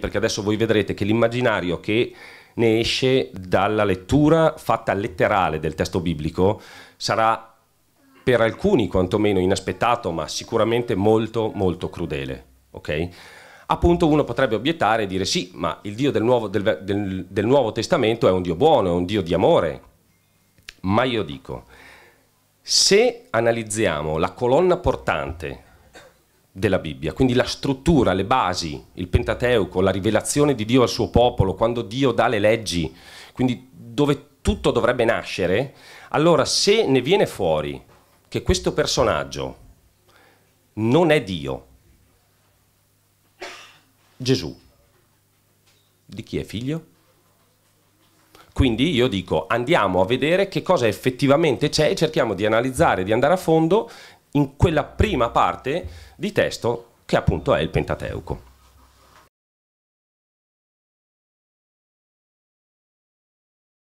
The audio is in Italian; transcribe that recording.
perché adesso voi vedrete che l'immaginario che ne esce dalla lettura fatta letterale del testo biblico sarà per alcuni quantomeno inaspettato, ma sicuramente molto molto crudele. Okay? Appunto uno potrebbe obiettare e dire sì, ma il Dio del Nuovo, del, del, del Nuovo Testamento è un Dio buono, è un Dio di amore. Ma io dico, se analizziamo la colonna portante della Bibbia, quindi la struttura, le basi, il Pentateuco, la rivelazione di Dio al suo popolo, quando Dio dà le leggi, quindi dove tutto dovrebbe nascere, allora se ne viene fuori che questo personaggio non è Dio, Gesù, di chi è figlio? Quindi io dico andiamo a vedere che cosa effettivamente c'è e cerchiamo di analizzare, di andare a fondo in quella prima parte di testo che appunto è il Pentateuco.